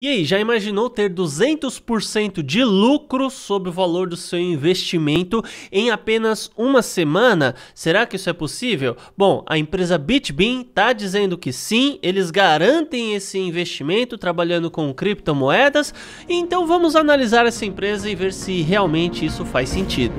E aí, já imaginou ter 200% de lucro sobre o valor do seu investimento em apenas uma semana? Será que isso é possível? Bom, a empresa Bitbin está dizendo que sim, eles garantem esse investimento trabalhando com criptomoedas, então vamos analisar essa empresa e ver se realmente isso faz sentido.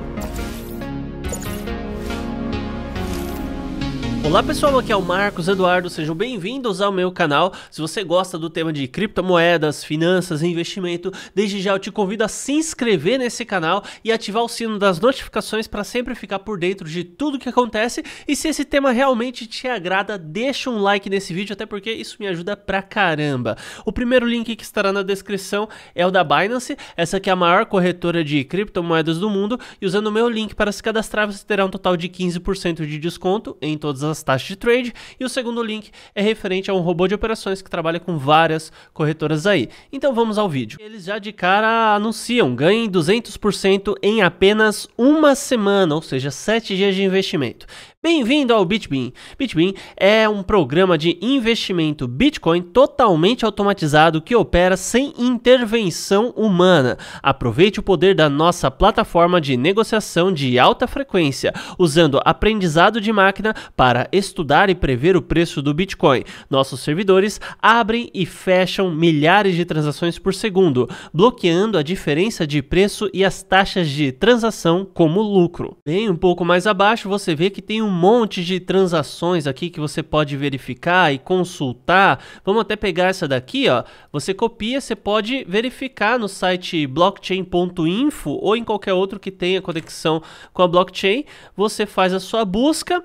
Olá pessoal, aqui é o Marcos Eduardo, sejam bem-vindos ao meu canal. Se você gosta do tema de criptomoedas, finanças e investimento, desde já eu te convido a se inscrever nesse canal e ativar o sino das notificações para sempre ficar por dentro de tudo que acontece. E se esse tema realmente te agrada, deixa um like nesse vídeo, até porque isso me ajuda pra caramba. O primeiro link que estará na descrição é o da Binance, essa que é a maior corretora de criptomoedas do mundo, e usando o meu link para se cadastrar, você terá um total de 15% de desconto em todas as as taxas de trade. E o segundo link é referente a um robô de operações que trabalha com várias corretoras aí. Então vamos ao vídeo. Eles já de cara anunciam, ganhem 200% em apenas uma semana, ou seja, 7 dias de investimento. Bem-vindo ao Bitbin. Bitbin é um programa de investimento Bitcoin totalmente automatizado que opera sem intervenção humana. Aproveite o poder da nossa plataforma de negociação de alta frequência, usando aprendizado de máquina para estudar e prever o preço do Bitcoin. Nossos servidores abrem e fecham milhares de transações por segundo, bloqueando a diferença de preço e as taxas de transação como lucro. Bem um pouco mais abaixo você vê que tem um um monte de transações aqui que você pode verificar e consultar. Vamos até pegar essa daqui, ó. Você copia, você pode verificar no site blockchain.info ou em qualquer outro que tenha conexão com a blockchain. Você faz a sua busca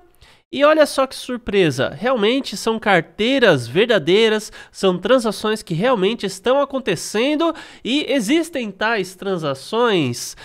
e olha só que surpresa, realmente são carteiras verdadeiras, são transações que realmente estão acontecendo e existem tais transações.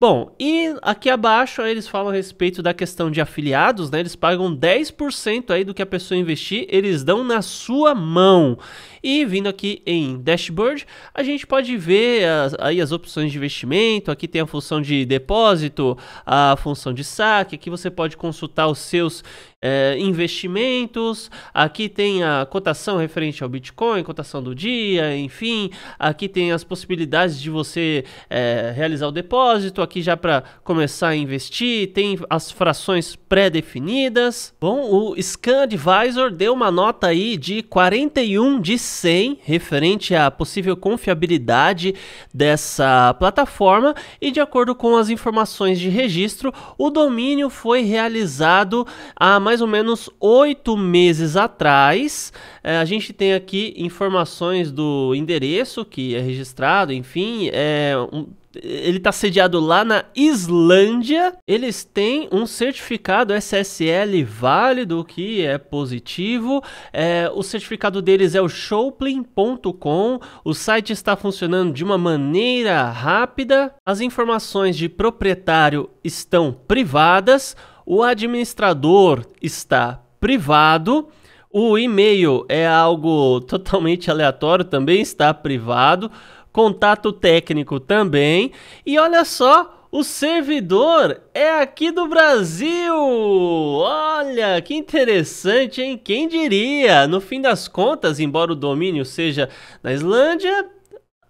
Bom, e aqui abaixo eles falam a respeito da questão de afiliados, né? Eles pagam 10% aí do que a pessoa investir, eles dão na sua mão. E vindo aqui em dashboard, a gente pode ver as, aí as opções de investimento, aqui tem a função de depósito, a função de saque, aqui você pode consultar os seus é, investimentos, aqui tem a cotação referente ao Bitcoin, cotação do dia, enfim, aqui tem as possibilidades de você é, realizar o depósito, aqui já para começar a investir, tem as frações pré-definidas. Bom, o Scan Advisor deu uma nota aí de 41 de 100 referente à possível confiabilidade dessa plataforma e de acordo com as informações de registro, o domínio foi realizado a mais ou menos oito meses atrás, é, a gente tem aqui informações do endereço que é registrado, enfim, é, um, ele está sediado lá na Islândia. Eles têm um certificado SSL válido, que é positivo. É, o certificado deles é o showplin.com. O site está funcionando de uma maneira rápida. As informações de proprietário estão privadas o administrador está privado, o e-mail é algo totalmente aleatório, também está privado, contato técnico também, e olha só. O servidor é aqui do Brasil! Olha, que interessante, hein? Quem diria? No fim das contas, embora o domínio seja na Islândia,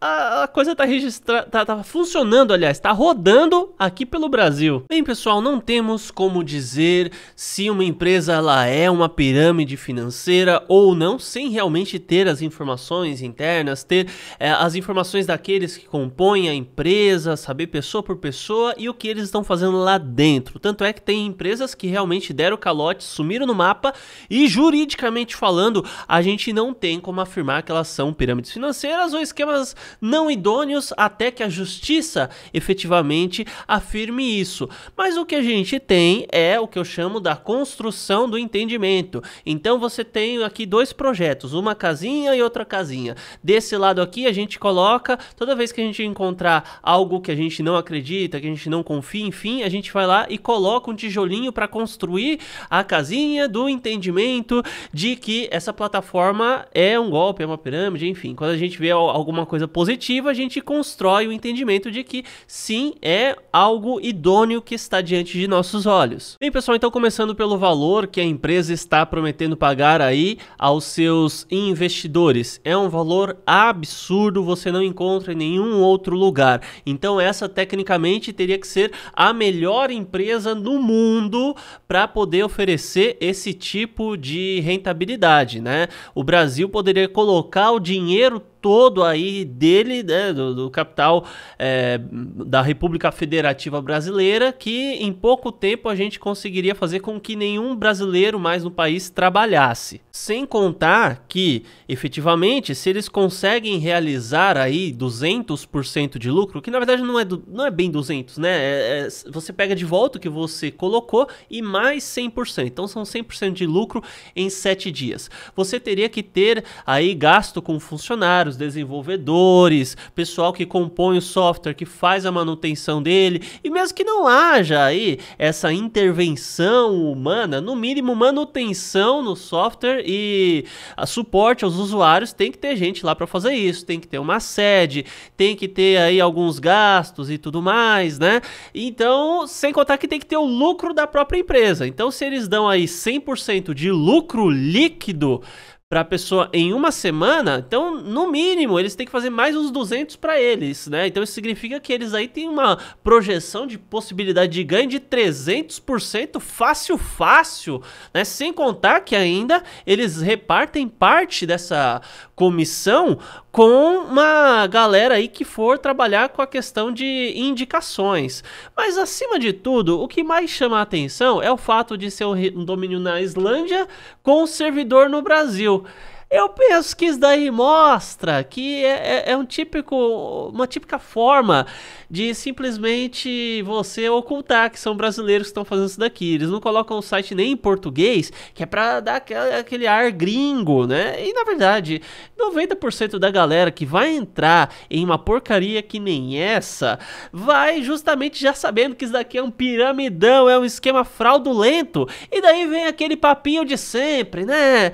a, coisa tá registrada, tá, tá, funcionando, aliás, tá rodando aqui pelo Brasil. Bem, pessoal, não temos como dizer se uma empresa ela é uma pirâmide financeira ou não, sem realmente ter as informações internas, ter é, as informações daqueles que compõem a empresa, saber pessoa por pessoa e o que eles estão fazendo lá dentro. Tanto é que tem empresas que realmente deram calote, sumiram no mapa e juridicamente falando, a gente não tem como afirmar que elas são pirâmides financeiras ou esquemas não idôneos até que a justiça efetivamente afirme isso. Mas o que a gente tem é o que eu chamo da construção do entendimento. Então você tem aqui dois projetos, uma casinha e outra casinha. Desse lado aqui a gente coloca, toda vez que a gente encontrar algo que a gente não acredita, que a gente não confia, enfim, a gente vai lá e coloca um tijolinho para construir a casinha do entendimento de que essa plataforma é um golpe, é uma pirâmide, enfim. Quando a gente vê alguma coisa positiva, a gente constrói o entendimento de que sim, é algo idôneo que está diante de nossos olhos. Bem, pessoal, então começando pelo valor que a empresa está prometendo pagar aí aos seus investidores. É um valor absurdo, você não encontra em nenhum outro lugar. Então essa tecnicamente teria que ser a melhor empresa no mundo para poder oferecer esse tipo de rentabilidade, né? O Brasil poderia colocar o dinheiro todo aí dele, né, do, do, capital é, da República Federativa Brasileira, que em pouco tempo a gente conseguiria fazer com que nenhum brasileiro mais no país trabalhasse. Sem contar que, efetivamente, se eles conseguem realizar aí 200% de lucro, que na verdade não é, do, não é bem 200, né? É, é, você pega de volta o que você colocou e mais 100%. Então são 100% de lucro em 7 dias. Você teria que ter aí gasto com funcionários funcionários, desenvolvedores, pessoal que compõe o software, que faz a manutenção dele, e mesmo que não haja aí essa intervenção humana, no mínimo manutenção no software e ah, suporte aos usuários, tem que ter gente lá para fazer isso, tem que ter uma sede, tem que ter aí alguns gastos e tudo mais, né? Então, sem contar que tem que ter o lucro da própria empresa. Então, se eles dão aí 100% de lucro líquido para a pessoa em uma semana, então no mínimo eles têm que fazer mais uns 200 para eles, né? Então isso significa que eles aí têm uma projeção de possibilidade de ganho de 300% fácil fácil, né? Sem contar que ainda eles repartem parte dessa comissão com uma galera aí que for trabalhar com a questão de indicações. Mas acima de tudo, o que mais chama a atenção é o fato de ser um domínio na Islândia com um servidor no Brasil. Valeu! Eu penso que isso daí mostra que é, é, é, um típico, uma típica forma de simplesmente você ocultar que são brasileiros que estão fazendo isso daqui. Eles não colocam o site nem em português, que é pra dar aquele ar gringo, né? E na verdade, 90% da galera que vai entrar em uma porcaria que nem essa vai justamente já sabendo que isso daqui é um piramidão, é um esquema fraudulento. E daí vem aquele papinho de sempre, né?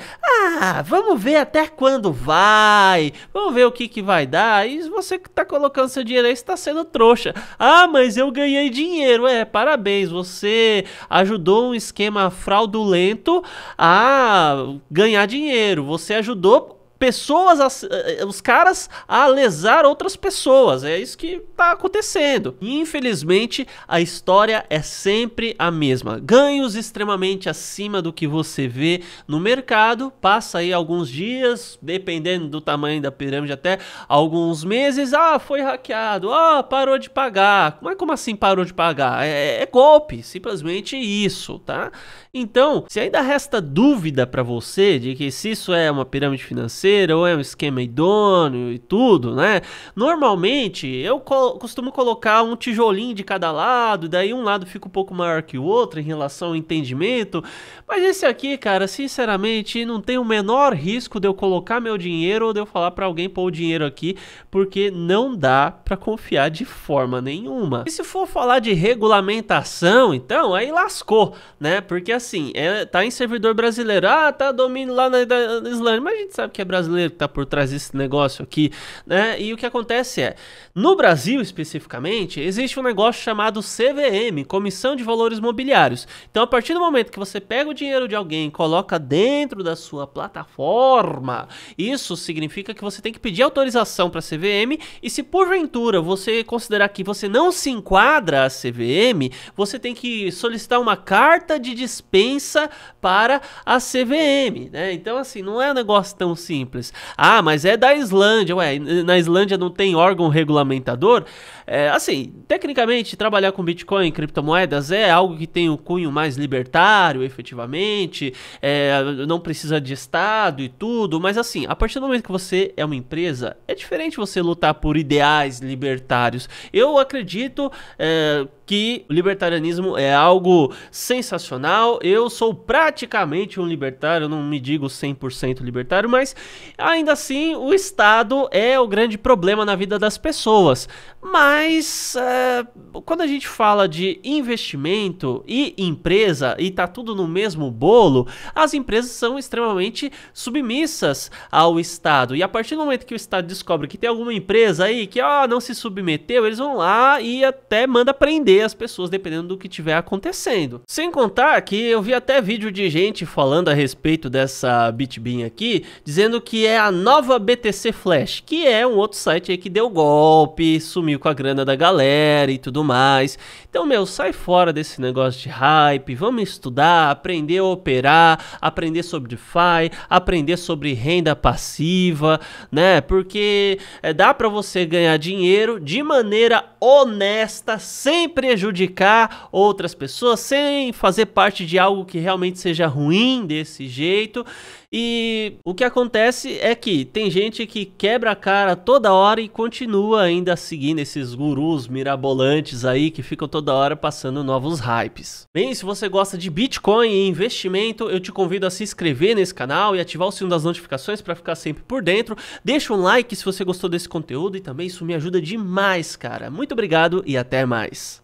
Ah, vamos ver até quando vai, vamos ver o que, que vai dar. E você que tá colocando seu dinheiro aí está sendo trouxa. Ah, mas eu ganhei dinheiro. É, parabéns, você ajudou um esquema fraudulento a ganhar dinheiro. Você ajudou pessoas, a, eh, eh, os caras a lesar outras pessoas. É isso que tá acontecendo. Infelizmente, a história é sempre a mesma. Ganhos extremamente acima do que você vê no mercado. Passa aí alguns dias, dependendo do tamanho da pirâmide, até alguns meses. Ah, foi hackeado. Ah, parou de pagar. Mas como assim parou de pagar? É, é, é golpe, simplesmente isso, tá? Então, se ainda resta dúvida para você de que se isso é uma pirâmide financeira ou é um esquema idôneo e tudo, né? Normalmente eu co costumo colocar um tijolinho de cada lado, daí um lado fica um pouco maior que o outro em relação ao entendimento, mas esse aqui, cara, sinceramente, não tem o menor risco de eu colocar meu dinheiro ou de eu falar para alguém pôr o dinheiro aqui, porque não dá para confiar de forma nenhuma. E se for falar de regulamentação, então aí lascou, né? Porque assim, é, tá em servidor brasileiro. Ah, tá domínio lá na, na, Islândia. Mas a gente sabe que é brasileiro que tá por trás desse negócio aqui, né? E o que acontece é, no Brasil especificamente, existe um negócio chamado CVM, Comissão de Valores Mobiliários. Então, a partir do momento que você pega o dinheiro de alguém e coloca dentro da sua plataforma, isso significa que você tem que pedir autorização para CVM e se porventura você considerar que você não se enquadra a CVM, você tem que solicitar uma carta de despesa pensa para a CVM, né? Então, assim, não é um negócio tão simples. Ah, mas é da Islândia, ué, na Islândia não tem órgão regulamentador? É, assim, tecnicamente, trabalhar com Bitcoin e criptomoedas é algo que tem um cunho mais libertário, efetivamente, é, não precisa de Estado e tudo, mas assim, a partir do momento que você é uma empresa, é diferente você lutar por ideais libertários. Eu acredito... É, que o libertarianismo é algo sensacional. Eu sou praticamente um libertário, não me digo 100% libertário, mas ainda assim o Estado é o grande problema na vida das pessoas. Mas é, quando a gente fala de investimento e empresa e tá tudo no mesmo bolo, as empresas são extremamente submissas ao Estado. E a partir do momento que o Estado descobre que tem alguma empresa aí que ó, não se submeteu, eles vão lá e até manda prender prender as pessoas dependendo do que tiver acontecendo. Sem contar que eu vi até vídeo de gente falando a respeito dessa Bitbin aqui, dizendo que é a nova BTC Flash, que é um outro site aí que deu golpe, sumiu com a grana da galera e tudo mais. Então, meu, sai fora desse negócio de hype, vamos estudar, aprender a operar, aprender sobre DeFi, aprender sobre renda passiva, né? Porque é, dá para você ganhar dinheiro de maneira honesta, sempre prejudicar outras pessoas sem fazer parte de algo que realmente seja ruim desse jeito. E o que acontece é que tem gente que quebra a cara toda hora e continua ainda seguindo esses gurus mirabolantes aí que ficam toda hora passando novos hypes. Bem, se você gosta de Bitcoin e investimento, eu te convido a se inscrever nesse canal e ativar o sino das notificações para ficar sempre por dentro. Deixa um like se você gostou desse conteúdo e também isso me ajuda demais, cara. Muito obrigado e até mais.